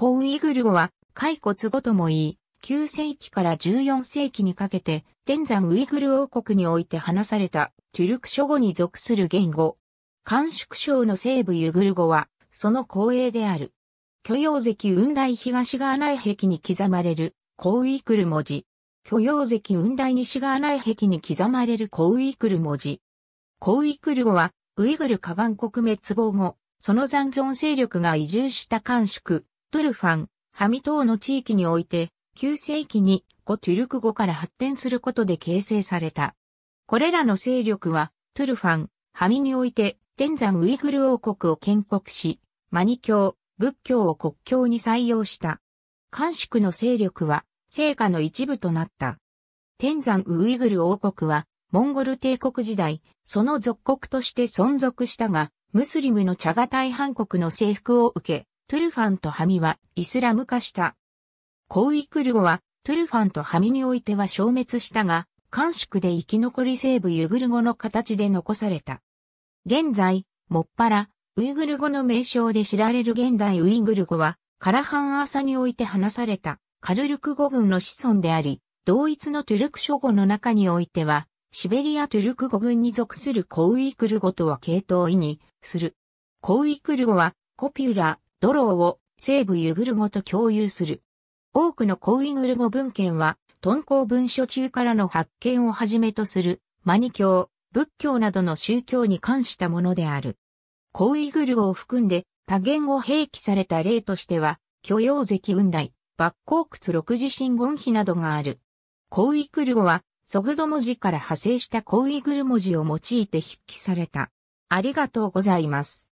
コウイグル語は、骸骨語とも言い、9世紀から14世紀にかけて、天山ウイグル王国において話された、トゥルク諸語に属する言語。甘粛省の西部ユグル語は、その光栄である。許容石雲大東側内壁に刻まれる、コウイグル文字。許容石雲大西側内壁に刻まれるコウイグル文字。コウイグル語は、ウイグル河岸国滅亡後、その残存勢力が移住した甘粛、トゥルファン、ハミ等の地域において、9世紀に古トゥルク語から発展することで形成された。これらの勢力は、トゥルファン、ハミにおいて、天山ウイグル王国を建国し、マニ教、仏教を国教に採用した。官宿の勢力は、成果の一部となった。天山ウイグル王国は、モンゴル帝国時代、その属国として存続したが、ムスリムのチャガタイ半国の征服を受け、トゥルファンとハミはイスラム化した。コウイクル語はトゥルファンとハミにおいては消滅したが、完宿で生き残り西部ユグル語の形で残された。現在、もっぱら、ウイグル語の名称で知られる現代ウイグル語は、カラハンアーサにおいて話された、カルルク語群の子孫であり、同一のトゥルク諸語の中においては、シベリアトゥルク語群に属するコウイクル語とは系統異に、する。コウイクル語は、コピュラ、ドローを西部ユグル語と共有する。多くのコウイグル語文献は、敦煌文書中からの発見をはじめとする、マニ教、仏教などの宗教に関したものである。コウイグル語を含んで、多言語併記された例としては、許容石雲台、抜光窟六字真言碑などがある。コウイグル語は、ソグド文字から派生したコウイグル文字を用いて筆記された。ありがとうございます。